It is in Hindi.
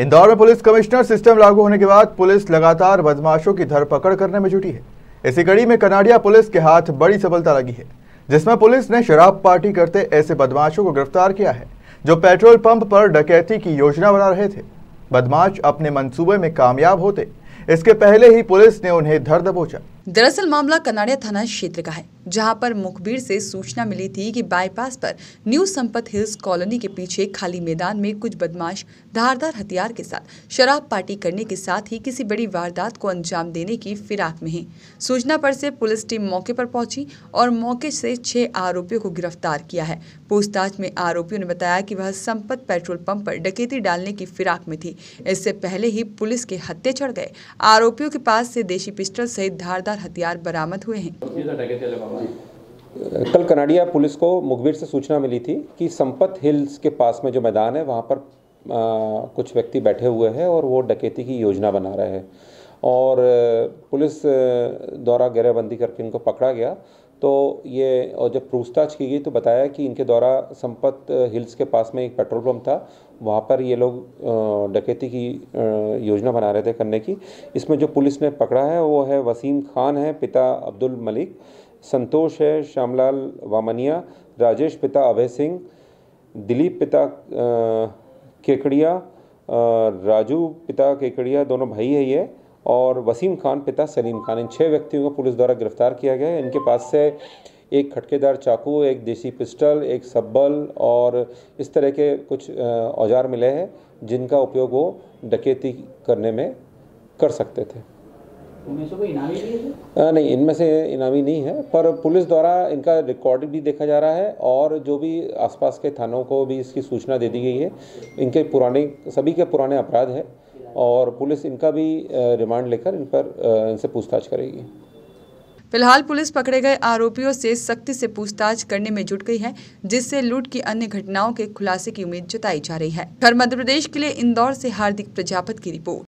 इंदौर में पुलिस कमिश्नर सिस्टम लागू होने के बाद पुलिस लगातार बदमाशों की धरपकड़ करने में जुटी है इसी कड़ी में कनाडिया पुलिस के हाथ बड़ी सफलता लगी है जिसमें पुलिस ने शराब पार्टी करते ऐसे बदमाशों को गिरफ्तार किया है जो पेट्रोल पंप पर डकैती की योजना बना रहे थे बदमाश अपने मंसूबे में कामयाब होते इसके पहले ही पुलिस ने उन्हें धर दबोचा दरअसल मामला कनाडिया थाना क्षेत्र का है जहां पर मुखबिर से सूचना मिली थी कि बाईपास पर न्यू संपत हिल्स कॉलोनी के पीछे खाली मैदान में कुछ बदमाश धारदार हथियार के साथ शराब पार्टी करने के साथ ही किसी बड़ी वारदात को अंजाम देने की फिराक में है सूचना पर से पुलिस टीम मौके पर पहुंची और मौके से छह आरोपियों को गिरफ्तार किया है पूछताछ में आरोपियों ने बताया कि वह संपत पेट्रोल पंप पर डकेती डालने की फिराक में थी इससे पहले ही पुलिस के हत्या चढ़ गए आरोपियों के पास से देशी पिस्टल सहित धारदार हथियार बरामद हुए हैं कल कनाडिया पुलिस को मुखबिर से सूचना मिली थी कि संपत हिल्स के पास में जो मैदान है वहाँ पर आ, कुछ व्यक्ति बैठे हुए हैं और वो डकैती की योजना बना रहे हैं और पुलिस द्वारा घेराबंदी करके इनको पकड़ा गया तो ये और जब पूछताछ की गई तो बताया कि इनके द्वारा संपत हिल्स के पास में एक पेट्रोल पम्प था वहाँ पर ये लोग डकैती की योजना बना रहे थे करने की इसमें जो पुलिस ने पकड़ा है वो है वसीम खान है पिता अब्दुल मलिक संतोष है श्यामलाल वामनिया राजेश पिता अभय सिंह दिलीप पिता केकड़िया राजू पिता केकड़िया दोनों भाई है ये और वसीम खान पिता सलीम खान इन छः व्यक्तियों को पुलिस द्वारा गिरफ्तार किया गया है इनके पास से एक खटकेदार चाकू एक देसी पिस्टल एक सब्बल और इस तरह के कुछ औजार मिले हैं जिनका उपयोग वो डकैती करने में कर सकते थे आ, नहीं इनमें से इनामी नहीं है पर पुलिस द्वारा इनका रिकॉर्ड भी देखा जा रहा है और जो भी आसपास के थानों को भी इसकी सूचना दे दी गई है इनके पुराने सभी के पुराने अपराध है और पुलिस इनका भी रिमांड लेकर इन पर इनसे पूछताछ करेगी फिलहाल पुलिस पकड़े गए आरोपियों से सख्ती से पूछताछ करने में जुट गई है जिससे लूट की अन्य घटनाओं के खुलासे की उम्मीद जताई जा रही है घर मध्य प्रदेश के लिए इंदौर से हार्दिक प्रजापत की रिपोर्ट